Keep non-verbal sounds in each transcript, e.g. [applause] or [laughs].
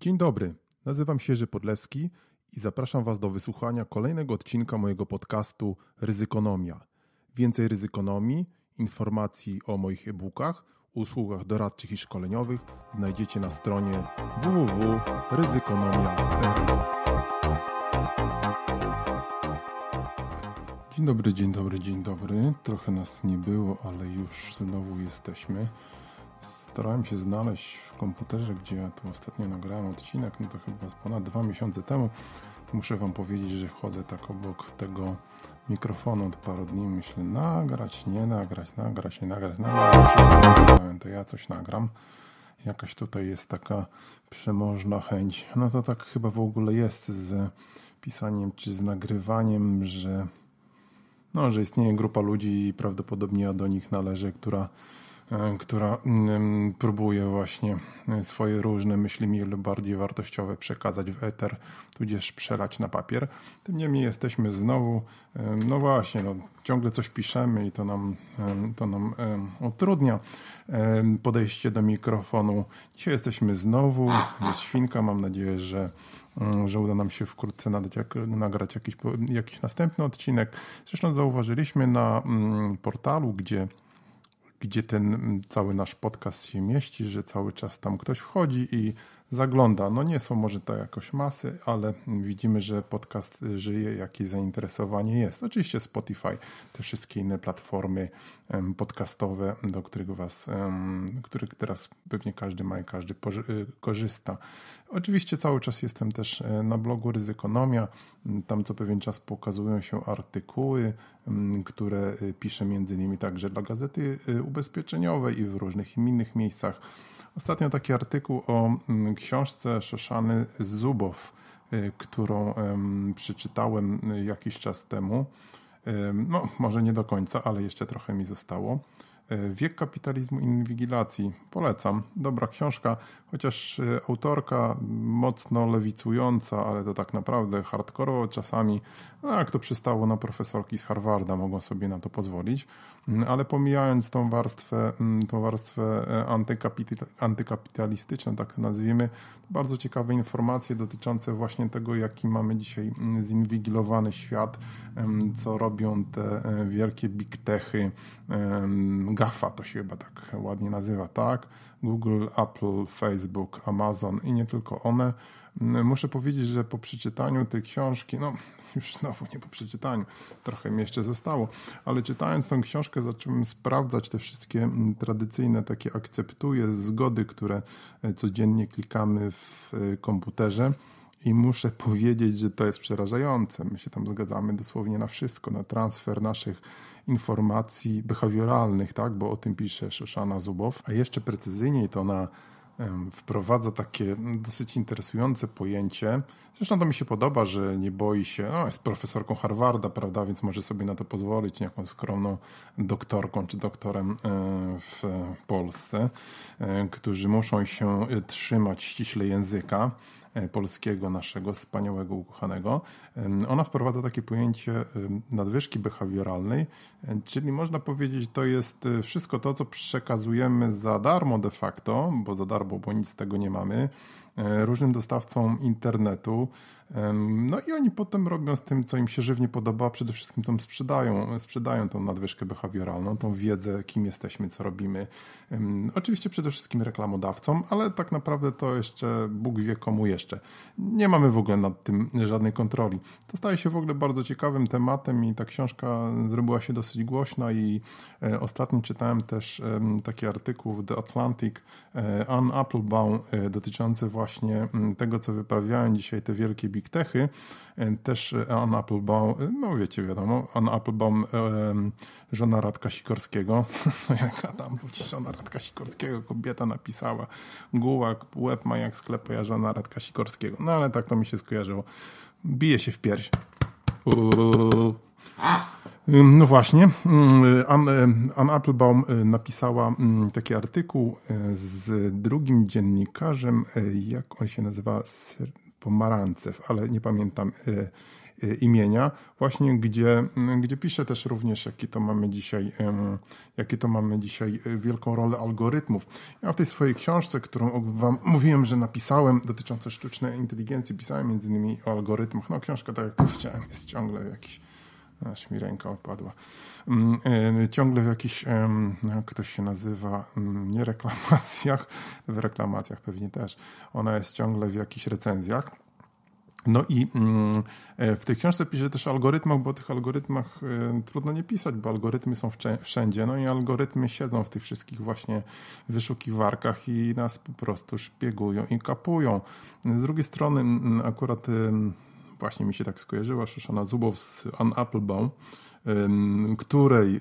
Dzień dobry, nazywam się Jerzy Podlewski i zapraszam Was do wysłuchania kolejnego odcinka mojego podcastu Ryzykonomia. Więcej ryzykonomii, informacji o moich e-bookach, usługach doradczych i szkoleniowych znajdziecie na stronie www.ryzykonomia.pl Dzień dobry, dzień dobry, dzień dobry. Trochę nas nie było, ale już znowu jesteśmy starałem się znaleźć w komputerze, gdzie tu ostatnio nagrałem odcinek, no to chyba z ponad dwa miesiące temu. Muszę Wam powiedzieć, że wchodzę tak obok tego mikrofonu od paru dni. Myślę, nagrać, nie nagrać, nagrać, nie nagrać, no, nagrać. to ja coś nagram. Jakaś tutaj jest taka przemożna chęć. No to tak chyba w ogóle jest z pisaniem czy z nagrywaniem, że, no, że istnieje grupa ludzi i prawdopodobnie ja do nich należę, która E, która mm, próbuje właśnie e, swoje różne myśli mniej lub bardziej wartościowe przekazać w eter, tudzież przelać na papier. Tym niemniej jesteśmy znowu, e, no właśnie, no, ciągle coś piszemy i to nam, to nam utrudnia podejście do mikrofonu. Dzisiaj jesteśmy znowu, jest świnka, mam nadzieję, że mm, że uda nam się wkrótce nadać, jak, nagrać jakiś, jakiś następny odcinek. Zresztą zauważyliśmy na mm, portalu, gdzie gdzie ten cały nasz podcast się mieści, że cały czas tam ktoś wchodzi i zagląda. No nie są może to jakoś masy, ale widzimy, że podcast żyje, jakie zainteresowanie jest. Oczywiście Spotify, te wszystkie inne platformy podcastowe, do których was, których teraz pewnie każdy ma i każdy y, korzysta. Oczywiście cały czas jestem też e, na blogu Ryzykonomia. Tam co pewien czas pokazują się artykuły, które y, piszę między innymi także dla Gazety y, Ubezpieczeniowej i w różnych innych miejscach. Ostatnio taki artykuł o mm, książce Szoszany Zubow, y, którą przeczytałem jakiś czas temu. No, może nie do końca, ale jeszcze trochę mi zostało. Y, wiek kapitalizmu i inwigilacji. Polecam. Dobra książka, chociaż y, autorka mocno lewicująca, ale to tak naprawdę hardkorowo czasami, no jak to przystało na profesorki z Harvarda, mogą sobie na to pozwolić. Mm, ale pomijając tą warstwę, mm, tą warstwę e, antykapitalistyczną, tak to nazwijmy, to bardzo ciekawe informacje dotyczące właśnie tego, jaki mamy dzisiaj mm, zinwigilowany świat, co robią te e, wielkie big techy, GAFA to się chyba tak ładnie nazywa, tak? Google, Apple, Facebook, Amazon i nie tylko one. Muszę powiedzieć, że po przeczytaniu tej książki, no [laughs] już znowu nie po przeczytaniu, trochę mi jeszcze zostało, ale czytając tą książkę zacząłem sprawdzać te wszystkie tradycyjne takie akceptuję zgody, które e, codziennie klikamy w e, komputerze. I muszę [laughs] powiedzieć, że to jest przerażające. My się tam zgadzamy dosłownie na wszystko, na transfer naszych informacji behawioralnych, tak? bo o tym pisze Shoshana Zubow. A jeszcze precyzyjniej to ona wprowadza takie dosyć interesujące pojęcie. Zresztą to mi się podoba, że nie boi się, no jest profesorką Harvarda, prawda, więc może sobie na to pozwolić, jaką skromną doktorką czy doktorem e, w Polsce, e, którzy muszą się e, trzymać ściśle języka. E, polskiego, naszego wspaniałego, ukochanego, ona wprowadza takie pojęcie nadwyżki behawioralnej, e, czyli można powiedzieć, to jest e, wszystko to, co przekazujemy za darmo de facto, bo za darmo, bo nic z tego nie mamy, E, różnym dostawcom internetu. No i oni potem robią z tym, co im się żywnie podoba, przede wszystkim tą sprzedają, sprzedają tą nadwyżkę behawioralną, tą wiedzę, kim jesteśmy, co robimy. Oczywiście przede wszystkim reklamodawcom, ale tak naprawdę to jeszcze Bóg wie komu jeszcze. Nie mamy w ogóle nad tym żadnej kontroli. To staje się w ogóle bardzo ciekawym tematem i ta książka zrobiła się dosyć głośna i e, ostatnio czytałem też taki artykuł w The Atlantic e, Ann Applebaum dotyczący właśnie właśnie mm, tego, co wyprawiają dzisiaj te wielkie big techy, e, też on e, Applebaum, e, no wiecie, wiadomo, on Applebaum, żona Radka Sikorskiego, no [laughs] jaka tam żona Radka Sikorskiego, kobieta napisała, gułak, łeb ma jak sklep, ja żona Radka Sikorskiego, no ale tak to mi się skojarzyło. Bije się w pierś. Uuu. No właśnie, mm, e, Ann, Applebaum e, napisała mm, taki artykuł e, z drugim dziennikarzem, jak on się nazywa, Pomarancew, ale nie pamiętam imienia, właśnie gdzie, mm, gdzie pisze też również, jaki to mamy dzisiaj, jakie to mamy dzisiaj wielką rolę algorytmów. Ja w tej swojej książce, którą wam mówiłem, że napisałem dotyczące sztucznej inteligencji, pisałem między innymi o algorytmach. No książka, tak jak powiedziałem, jest ciągle jakiś Aż mi ręka opadła. Mm, e, ciągle w jakichś, no, ktoś się nazywa, mm, nie reklamacjach, [laughs] w reklamacjach pewnie też. Ona jest ciągle w jakichś recenzjach. No i mm, e, w tej książce pisze też o algorytmach, bo o tych algorytmach e, trudno nie pisać, bo algorytmy są wszędzie. No i algorytmy siedzą w tych wszystkich właśnie wyszukiwarkach i nas po prostu szpiegują i kapują. Z drugiej strony akurat właśnie mi się tak skojarzyła, Shoshana Zubow z Ann Applebaum, której,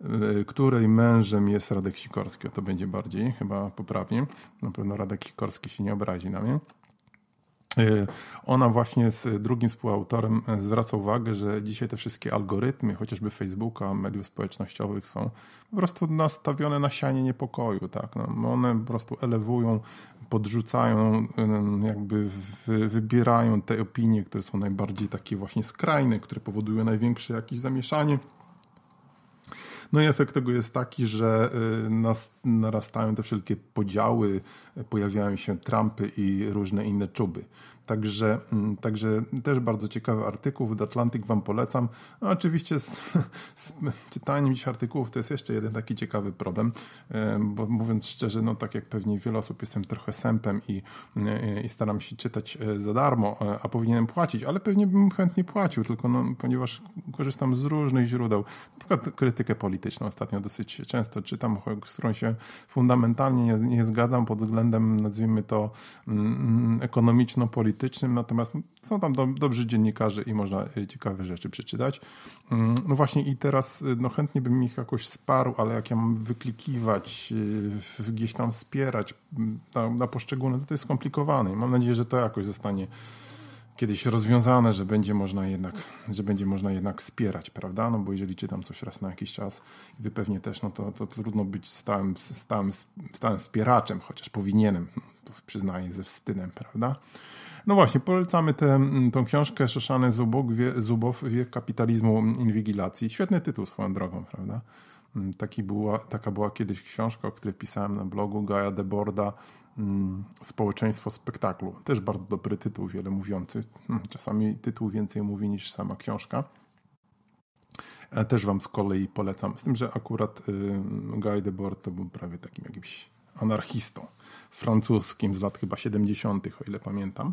e, e, której mężem jest Radek Sikorski. O to będzie bardziej chyba poprawnie. Na pewno Radek Sikorski się nie obrazi na mnie. Ona właśnie z drugim współautorem e, zwraca uwagę, że dzisiaj te wszystkie algorytmy, chociażby Facebooka, mediów społecznościowych są po prostu nastawione na sianie niepokoju. Tak? No, no one po prostu elewują, podrzucają, jakby wybierają te opinie, które są najbardziej takie właśnie skrajne, które powodują największe jakieś zamieszanie. No i efekt tego jest taki, że y, nas, narastają te wszelkie podziały, pojawiają się trampy i różne inne czuby. Także, mm, także też bardzo ciekawy artykuł, w The Atlantic Wam polecam. No, oczywiście z, z czytaniem dziś artykułów to jest jeszcze jeden taki ciekawy problem, bo mówiąc szczerze, no tak jak pewnie wiele osób jestem trochę sępem i, i staram się czytać e, za darmo, e, a powinienem płacić, ale pewnie bym chętnie płacił, tylko no, ponieważ korzystam z różnych źródeł, na przykład krytykę polityczną ostatnio dosyć często czytam, z którą się fundamentalnie nie, nie zgadzam pod względem, nazwijmy to, mm, mm, ekonomiczno-politycznym natomiast są tam do, dobrzy dziennikarze i można e, ciekawe rzeczy przeczytać. Mm, no właśnie i teraz e, no chętnie bym ich jakoś sparł, ale jak ja mam wyklikiwać, e, gdzieś tam wspierać mm, na, na poszczególne, to, to jest skomplikowane i mam nadzieję, że to jakoś zostanie kiedyś rozwiązane, że będzie można jednak, że będzie można jednak wspierać, prawda? No bo jeżeli czytam coś raz na jakiś czas i wy pewnie też, no to, to trudno być stałym, stałym, stałym wspieraczem, chociaż powinienem, no to przyznaję ze wstydem, prawda? No właśnie, polecamy tę mm, książkę Szeszany Zubok, wie, Zubow, Wiek kapitalizmu mm, inwigilacji. Świetny tytuł swoją drogą, prawda? Mm, taki była, taka była kiedyś książka, o której pisałem na blogu Gaja de Borda Społeczeństwo spektaklu. Też bardzo dobry tytuł, wiele mówiący. Czasami tytuł więcej mówi niż sama książka. E, też Wam z kolei polecam. Z tym, że akurat y, Guy Debord to był prawie takim jakimś anarchistą francuskim z lat chyba 70., o ile pamiętam.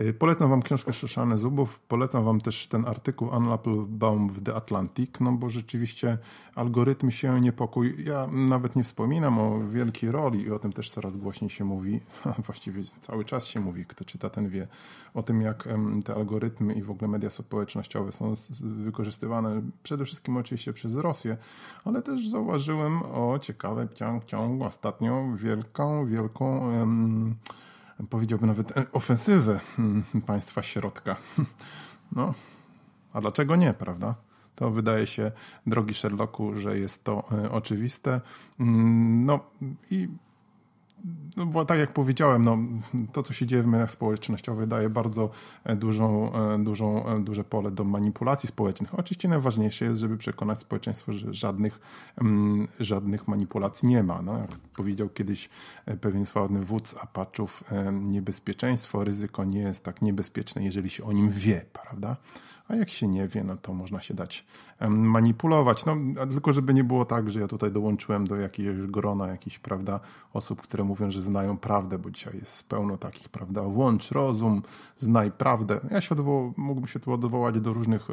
Y, polecam wam książkę Szeszany Zubów, polecam wam też ten artykuł Ann Applebaum w The Atlantic, no bo rzeczywiście algorytm się niepokój. Ja nawet nie wspominam o wielkiej roli i o tym też coraz głośniej się mówi, [laughs] właściwie cały czas się mówi, kto czyta ten wie, o tym jak te algorytmy i w ogóle media społecznościowe są wykorzystywane przede wszystkim oczywiście przez Rosję, ale też zauważyłem o ciekawe ciąg, ciąg ostatnio wielką, wielką em, powiedziałbym nawet e, ofensywę hmm, państwa środka. [laughs] No, a dlaczego nie, prawda? To wydaje się, drogi Sherlocku, że jest to e, oczywiste. Mm, no i no bo tak jak powiedziałem, no, to co się dzieje w mediach społecznościowych daje bardzo e, dużą, e, dużą, e, duże pole do manipulacji społecznych. Oczywiście najważniejsze jest, żeby przekonać społeczeństwo, że żadnych, mm, żadnych manipulacji nie ma. No, jak powiedział kiedyś pewien sławny wódz Apaczów, niebezpieczeństwo, ryzyko nie jest tak niebezpieczne, jeżeli się o nim wie, prawda? a jak się nie wie, no to można się dać manipulować. No, tylko żeby nie było tak, że ja tutaj dołączyłem do jakiegoś grona jakichś, prawda, osób, które mówią, że którzy znają prawdę, bo dzisiaj jest pełno takich, prawda? Włącz rozum, znaj prawdę. Ja się odwoł, mógłbym się tu odwołać do różnych,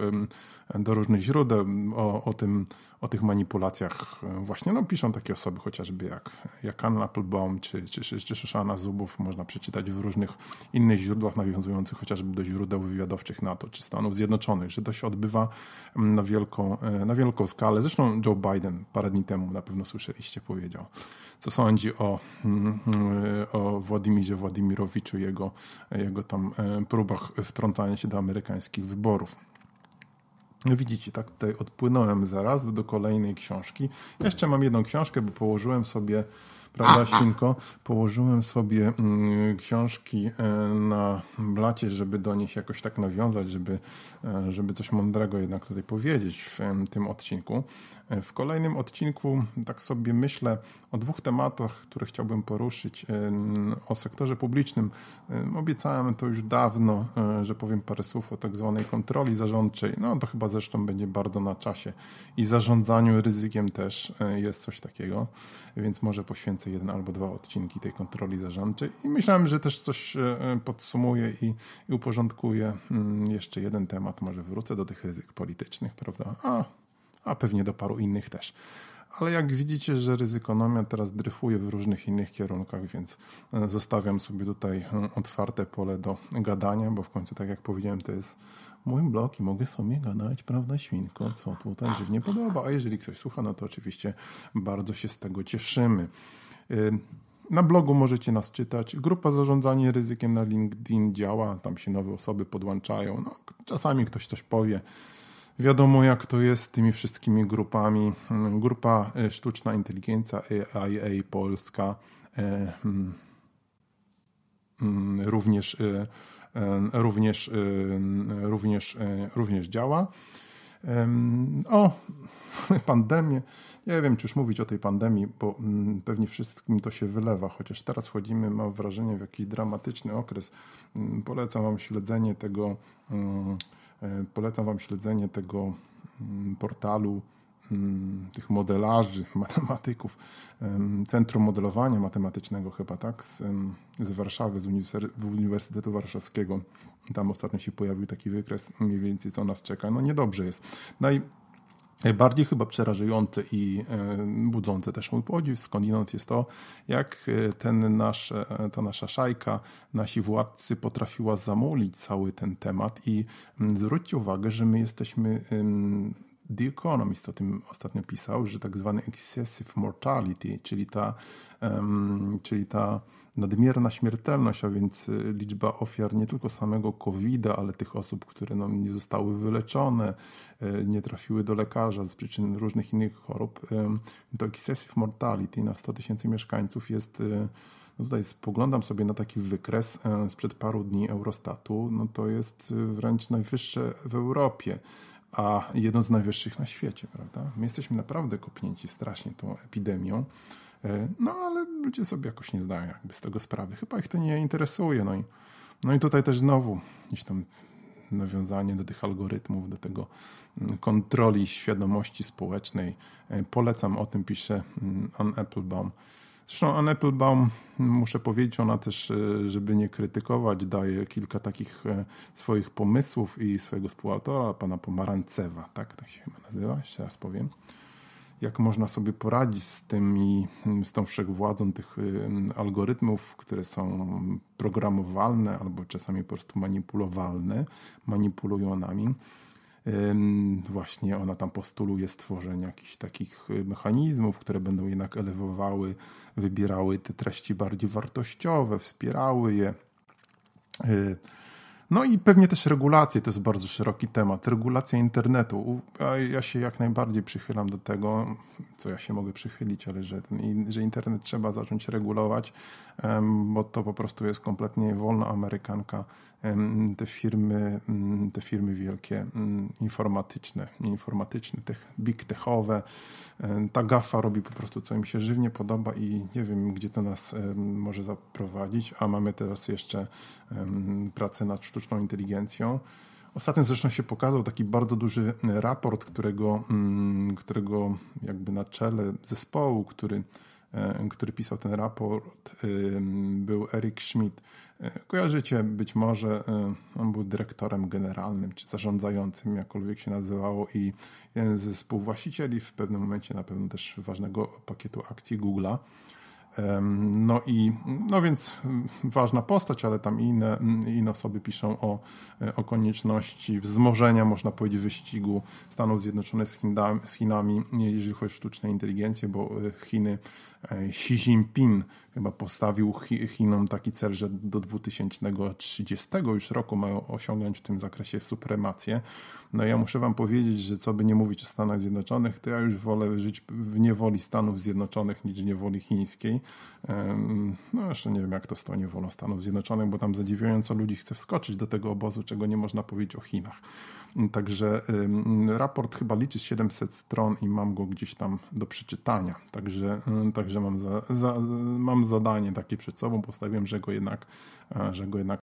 do różnych źródeł o, o, tym, o tych manipulacjach e, właśnie no, piszą takie osoby chociażby jak, jak Anna Applebaum czy, czy, czy, czy Shoshana Zubów. Można przeczytać w różnych innych źródłach nawiązujących chociażby do źródeł wywiadowczych NATO czy Stanów Zjednoczonych, że to się odbywa mm, na wielką, e, na wielką skalę. Zresztą Joe Biden parę dni temu na pewno słyszeliście powiedział, co sądzi o, mm, mm, o Władimirze Władimirowiczu, jego, jego tam e, próbach wtrącania się do amerykańskich wyborów. No widzicie, tak tutaj odpłynąłem zaraz do kolejnej książki. Jeszcze mam jedną książkę, bo położyłem sobie Prawda, świnko? Położyłem sobie mm, książki e, na blacie, żeby do nich jakoś tak nawiązać, żeby, e, żeby coś mądrego jednak tutaj powiedzieć w tym odcinku. E, w kolejnym odcinku tak sobie myślę o dwóch tematach, które chciałbym poruszyć. O sektorze publicznym obiecałem to już dawno, że powiem parę słów o tak zwanej kontroli zarządczej. No to chyba zresztą będzie bardzo na czasie. I zarządzaniu ryzykiem też jest coś takiego, więc może poświęcę więcej jeden albo dwa odcinki tej kontroli zarządczej i myślałem, że też coś e, e, podsumuję i, i uporządkuję. Mm, jeszcze jeden temat, może wrócę do tych ryzyk politycznych, prawda? A, a pewnie do paru innych też ale jak widzicie, że ryzykonomia teraz dryfuje w różnych innych kierunkach, więc e, zostawiam sobie tutaj otwarte pole do gadania, bo w końcu, tak jak powiedziałem, to jest mój blog i mogę sobie gadać, prawda, świnko, co tutaj żywnie podoba. A jeżeli ktoś słucha, no to oczywiście bardzo się z tego cieszymy. Na blogu możecie nas czytać. Grupa Zarządzanie Ryzykiem na LinkedIn działa, tam się nowe osoby podłączają. No, czasami ktoś coś powie. Wiadomo, jak to jest z tymi wszystkimi grupami. Mm, grupa e, Sztuczna Inteligencja AIA Polska e, hmm, hmm, również, e, również, hmm, również, również działa. O, [laughs] pandemię. Ja wiem, czy już mówić o tej pandemii, bo mm, pewnie wszystkim to się wylewa, chociaż teraz wchodzimy, mam wrażenie, w jakiś dramatyczny okres. Mm, polecam Wam śledzenie tego, mm, e, polecam Wam śledzenie tego portalu Mm, tych modelarzy, [laughs] matematyków, Centrum Modelowania Matematycznego chyba, tak, z, z Warszawy, z Uniwersytetu Warszawskiego. Tam ostatnio się pojawił taki wykres mniej więcej, co nas czeka. No niedobrze jest. No i Najbardziej chyba przerażające i e, budzące też mój podziw skądinąd jest to, jak e, ten nasz, e, ta nasza szajka, nasi władcy potrafiła zamulić cały ten temat i zwróćcie uwagę, że my jesteśmy The Economist o tym ostatnio pisał, że tak zwany excessive mortality, czyli ta, um, czyli ta nadmierna śmiertelność, a więc y, liczba ofiar nie tylko samego covid ale tych osób, które no, nie zostały wyleczone, y, nie trafiły do lekarza z przyczyn różnych innych chorób, to excessive mortality na 100 tysięcy mieszkańców jest y, no tutaj spoglądam sobie na taki wykres e, sprzed paru dni Eurostatu, no to jest wręcz najwyższe w Europie a jedną z najwyższych na świecie, prawda? My jesteśmy naprawdę kopnięci strasznie tą epidemią, e, no ale ludzie sobie jakoś nie zdają jakby z tego sprawy. Chyba ich to nie interesuje. No i, no i tutaj też znowu gdzieś tam nawiązanie do tych algorytmów, do tego mm, kontroli świadomości społecznej. E, polecam, o tym pisze mm, Ann Applebaum Zresztą Anne Baum muszę powiedzieć, ona też, e, żeby nie krytykować, daje kilka takich e, swoich pomysłów i swojego współautora, pana Pomarancewa, tak, tak się chyba nazywa, jeszcze raz powiem. Jak można sobie poradzić z tym i mm, z tą wszechwładzą tych e, algorytmów, które są programowalne albo czasami po prostu manipulowalne, manipulują nami. Właśnie ona tam postuluje stworzenie jakichś takich y, mechanizmów, które będą jednak elewowały, wybierały te treści bardziej wartościowe, wspierały je y, no i pewnie też regulacje, to jest bardzo szeroki temat. Regulacja internetu. Ja się jak najbardziej przychylam do tego, co ja się mogę przychylić, ale że, ten, że internet trzeba zacząć regulować, bo to po prostu jest kompletnie wolna amerykanka. Te firmy, te firmy wielkie, informatyczne, informatyczne, tych big techowe, ta gafa robi po prostu co im się żywnie podoba i nie wiem, gdzie to nas może zaprowadzić, a mamy teraz jeszcze pracę nad sztuczną inteligencją. Ostatnio zresztą się pokazał taki bardzo duży e, raport, którego, mm, którego jakby na czele zespołu, który, e, który pisał ten raport, e, był Eric Schmidt. Kojarzycie być może, on był dyrektorem generalnym czy zarządzającym, jakkolwiek się nazywało, i jeden ze współwłaścicieli w pewnym momencie na pewno też ważnego pakietu akcji Google'a. No i no więc mm, ważna postać, ale tam inne, mm, inne osoby piszą o, e, o konieczności wzmożenia, można powiedzieć, wyścigu Stanów Zjednoczonych z, Chinami, z Chinami jeżeli chodzi o sztuczną inteligencję, bo e, Chiny e, Xi Jinping chyba postawił Chinom taki cel, że do 2030 już roku mają osiągnąć w tym zakresie supremację. No ja muszę wam powiedzieć, że co by nie mówić o Stanach Zjednoczonych, to ja już wolę żyć w niewoli Stanów Zjednoczonych niż w niewoli chińskiej. No jeszcze nie wiem, jak to stoi wolą Stanów Zjednoczonych, bo tam zadziwiająco ludzi chce wskoczyć do tego obozu, czego nie można powiedzieć o Chinach. Także raport chyba liczy 700 stron i mam go gdzieś tam do przeczytania. Także, także mam, za, za, mam zadanie takie przed sobą. Postawiłem, że go jednak, e, że go jednak